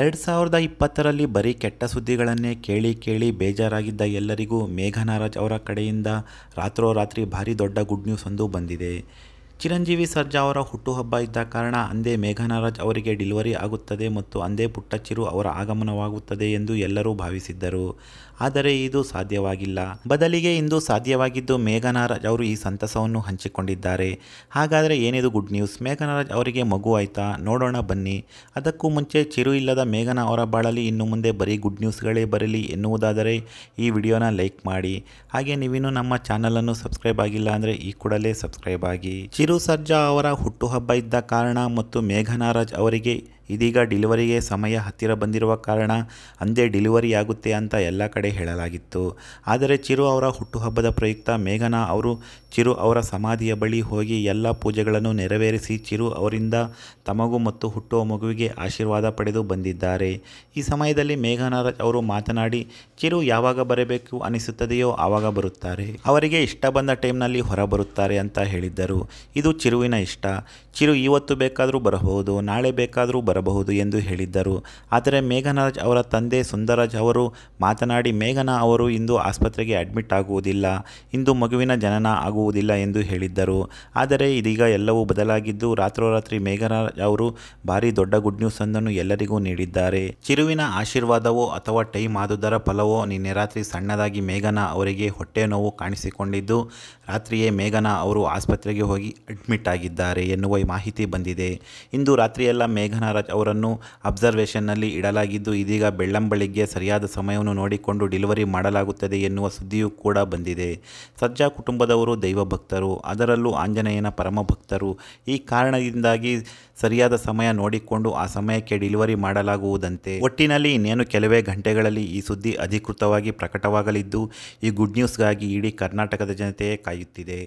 ಎರಡು ಸಾವಿರದ ಇಪ್ಪತ್ತರಲ್ಲಿ ಬರೀ ಕೆಟ್ಟ ಸುದ್ದಿಗಳನ್ನೇ ಕೇಳಿ ಕೇಳಿ ಬೇಜಾರಾಗಿದ್ದ ಎಲ್ಲರಿಗೂ ಮೇಘನಾರಾಜ್ ಅವರ ಕಡೆಯಿಂದ ರಾತ್ರೋರಾತ್ರಿ ಭಾರಿ ದೊಡ್ಡ ಗುಡ್ ನ್ಯೂಸ್ ಒಂದು ಬಂದಿದೆ ಚಿರಂಜೀವಿ ಸರ್ಜಾ ಅವರ ಹುಟ್ಟುಹಬ್ಬ ಇದ್ದ ಕಾರಣ ಅಂದೇ ಮೇಘನಾರಾಜ್ ಅವರಿಗೆ ಡಿಲಿವರಿ ಆಗುತ್ತದೆ ಮತ್ತು ಅಂದೇ ಚಿರು ಅವರ ಆಗಮನವಾಗುತ್ತದೆ ಎಂದು ಎಲ್ಲರೂ ಭಾವಿಸಿದ್ದರು ಆದರೆ ಇದು ಸಾಧ್ಯವಾಗಿಲ್ಲ ಬದಲಿಗೆ ಇಂದು ಸಾಧ್ಯವಾಗಿದ್ದು ಮೇಘನಾರಾಜ್ ಅವರು ಈ ಸಂತಸವನ್ನು ಹಂಚಿಕೊಂಡಿದ್ದಾರೆ ಹಾಗಾದರೆ ಏನಿದು ಗುಡ್ ನ್ಯೂಸ್ ಮೇಘನಾರಾಜ್ ಅವರಿಗೆ ಮಗು ಆಯ್ತಾ ನೋಡೋಣ ಬನ್ನಿ ಅದಕ್ಕೂ ಮುಂಚೆ ಚಿರು ಇಲ್ಲದ ಮೇಘನ ಅವರ ಬಾಳಲಿ ಇನ್ನು ಮುಂದೆ ಬರೀ ಗುಡ್ ನ್ಯೂಸ್ಗಳೇ ಬರಲಿ ಎನ್ನುವುದಾದರೆ ಈ ವಿಡಿಯೋನ ಲೈಕ್ ಮಾಡಿ ಹಾಗೆ ನೀವಿನ್ನೂ ನಮ್ಮ ಚಾನಲನ್ನು ಸಬ್ಸ್ಕ್ರೈಬ್ ಆಗಿಲ್ಲ ಅಂದರೆ ಈ ಕೂಡಲೇ ಸಬ್ಸ್ಕ್ರೈಬ್ ಆಗಿ ನೀರು ಸರ್ಜಾ ಅವರ ಹುಟ್ಟುಹಬ್ಬ ಇದ್ದ ಕಾರಣ ಮತ್ತು ಮೇಘನಾರಾಜ್ ಅವರಿಗೆ ಇದೀಗ ಡಿಲಿವರಿಗೆ ಸಮಯ ಹತ್ತಿರ ಬಂದಿರುವ ಕಾರಣ ಅಂದೇ ಡಿಲಿವರಿ ಆಗುತ್ತೆ ಅಂತ ಎಲ್ಲ ಕಡೆ ಹೇಳಲಾಗಿತ್ತು ಆದರೆ ಚಿರು ಅವರ ಹುಟ್ಟುಹಬ್ಬದ ಪ್ರಯುಕ್ತ ಮೇಘನಾ ಅವರು ಚಿರು ಅವರ ಸಮಾಧಿಯ ಬಳಿ ಹೋಗಿ ಎಲ್ಲ ಪೂಜೆಗಳನ್ನು ನೆರವೇರಿಸಿ ಚಿರು ಅವರಿಂದ ತಮಗೂ ಮತ್ತು ಹುಟ್ಟುವ ಮಗುವಿಗೆ ಆಶೀರ್ವಾದ ಪಡೆದು ಬಂದಿದ್ದಾರೆ ಈ ಸಮಯದಲ್ಲಿ ಮೇಘನಾ ಅವರು ಮಾತನಾಡಿ ಚಿರು ಯಾವಾಗ ಬರಬೇಕು ಅನಿಸುತ್ತದೆಯೋ ಆವಾಗ ಬರುತ್ತಾರೆ ಅವರಿಗೆ ಇಷ್ಟ ಬಂದ ಟೈಮ್ನಲ್ಲಿ ಹೊರ ಬರುತ್ತಾರೆ ಅಂತ ಹೇಳಿದ್ದರು ಇದು ಚಿರುವಿನ ಇಷ್ಟ ಚಿರು ಇವತ್ತು ಬೇಕಾದರೂ ಬರಬಹುದು ನಾಳೆ ಬೇಕಾದರೂ ಬರ ಬರಬಹುದು ಎಂದು ಹೇಳಿದ್ದರು ಆದರೆ ಮೇಘನಾಜ್ ಅವರ ತಂದೆ ಸುಂದರಾಜ್ ಅವರು ಮಾತನಾಡಿ ಮೇಘನಾ ಅವರು ಇಂದು ಆಸ್ಪತ್ರೆಗೆ ಅಡ್ಮಿಟ್ ಆಗುವುದಿಲ್ಲ ಇಂದು ಮಗುವಿನ ಜನನ ಆಗುವುದಿಲ್ಲ ಎಂದು ಹೇಳಿದ್ದರು ಆದರೆ ಇದೀಗ ಎಲ್ಲವೂ ಬದಲಾಗಿದ್ದು ರಾತ್ರೋರಾತ್ರಿ ಮೇಘನಾಜ್ ಅವರು ಭಾರಿ ದೊಡ್ಡ ಗುಡ್ ನ್ಯೂಸ್ ಒಂದನ್ನು ಎಲ್ಲರಿಗೂ ನೀಡಿದ್ದಾರೆ ಚಿರುವಿನ ಆಶೀರ್ವಾದವೋ ಅಥವಾ ಟೈಮ್ ಆದುದರ ಫಲವೋ ನಿನ್ನೆ ರಾತ್ರಿ ಸಣ್ಣದಾಗಿ ಮೇಘನಾ ಅವರಿಗೆ ಹೊಟ್ಟೆ ನೋವು ಕಾಣಿಸಿಕೊಂಡಿದ್ದು ರಾತ್ರಿಯೇ ಮೇಘನಾ ಅವರು ಆಸ್ಪತ್ರೆಗೆ ಹೋಗಿ ಅಡ್ಮಿಟ್ ಆಗಿದ್ದಾರೆ ಎನ್ನುವ ಮಾಹಿತಿ ಬಂದಿದೆ ಇಂದು ರಾತ್ರಿಯೆಲ್ಲ ಮೇಘನಾ ಅವರನ್ನು ಅಬ್ಸರ್ವೇಷನ್ನಲ್ಲಿ ಇಡಲಾಗಿದ್ದು ಇದೀಗ ಬೆಳ್ಳಂಬಳಿಗೆ ಸರಿಯಾದ ಸಮಯವನ್ನು ನೋಡಿಕೊಂಡು ಡಿಲಿವರಿ ಮಾಡಲಾಗುತ್ತದೆ ಎನ್ನುವ ಸುದ್ದಿಯೂ ಕೂಡ ಬಂದಿದೆ ಸಜ್ಜಾ ಕುಟುಂಬದವರು ದೈವ ಭಕ್ತರು ಅದರಲ್ಲೂ ಆಂಜನೇಯನ ಪರಮ ಭಕ್ತರು ಈ ಕಾರಣದಿಂದಾಗಿ ಸರಿಯಾದ ಸಮಯ ನೋಡಿಕೊಂಡು ಆ ಸಮಯಕ್ಕೆ ಡಿಲಿವರಿ ಮಾಡಲಾಗುವುದಂತೆ ಒಟ್ಟಿನಲ್ಲಿ ಇನ್ನೇನು ಕೆಲವೇ ಗಂಟೆಗಳಲ್ಲಿ ಈ ಸುದ್ದಿ ಅಧಿಕೃತವಾಗಿ ಪ್ರಕಟವಾಗಲಿದ್ದು ಈ ಗುಡ್ ನ್ಯೂಸ್ಗಾಗಿ ಇಡೀ ಕರ್ನಾಟಕದ ಜನತೆಯೇ ಕಾಯುತ್ತಿದೆ